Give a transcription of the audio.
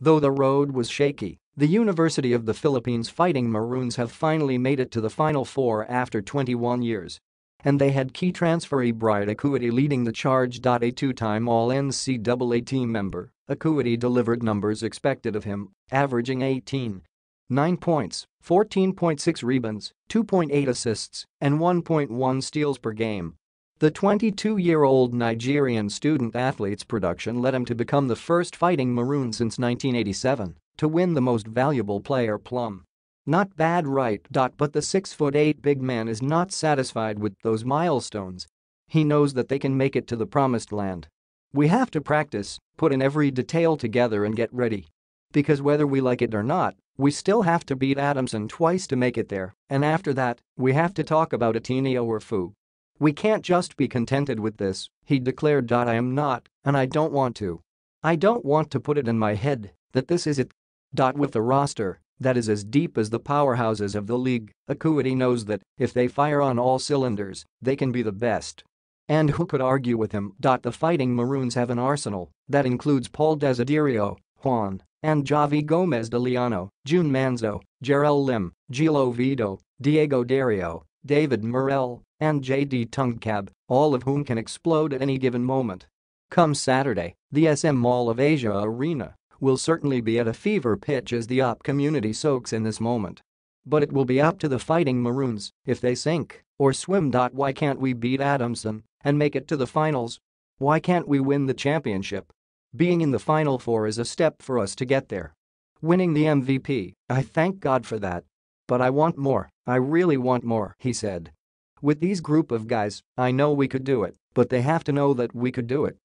Though the road was shaky, the University of the Philippines Fighting Maroons have finally made it to the Final Four after 21 years. And they had key transfer Ebride Acuity leading the charge. A two-time All-NCAA team member, Acuity delivered numbers expected of him, averaging 18, 9 points, 14.6 rebounds, 2.8 assists, and 1.1 steals per game the 22-year-old Nigerian student athlete's production led him to become the first fighting Maroon since 1987 to win the most valuable player plum. Not bad right. But the 6'8 big man is not satisfied with those milestones. He knows that they can make it to the promised land. We have to practice, put in every detail together and get ready. Because whether we like it or not, we still have to beat Adamson twice to make it there, and after that, we have to talk about Ateneo or Fu. We can't just be contented with this, he declared. I am not, and I don't want to. I don't want to put it in my head that this is it. With the roster that is as deep as the powerhouses of the league, Acuity knows that if they fire on all cylinders, they can be the best. And who could argue with him? The Fighting Maroons have an arsenal that includes Paul Desiderio, Juan, and Javi Gomez de Leano, June Manzo, Jarrell Lim, Gilo Diego Dario, David Morel and J.D. Tungcab, all of whom can explode at any given moment. Come Saturday, the SM Mall of Asia Arena will certainly be at a fever pitch as the op community soaks in this moment. But it will be up to the fighting Maroons if they sink or swim. Why can't we beat Adamson and make it to the finals? Why can't we win the championship? Being in the final four is a step for us to get there. Winning the MVP, I thank God for that. But I want more, I really want more, he said. With these group of guys, I know we could do it, but they have to know that we could do it.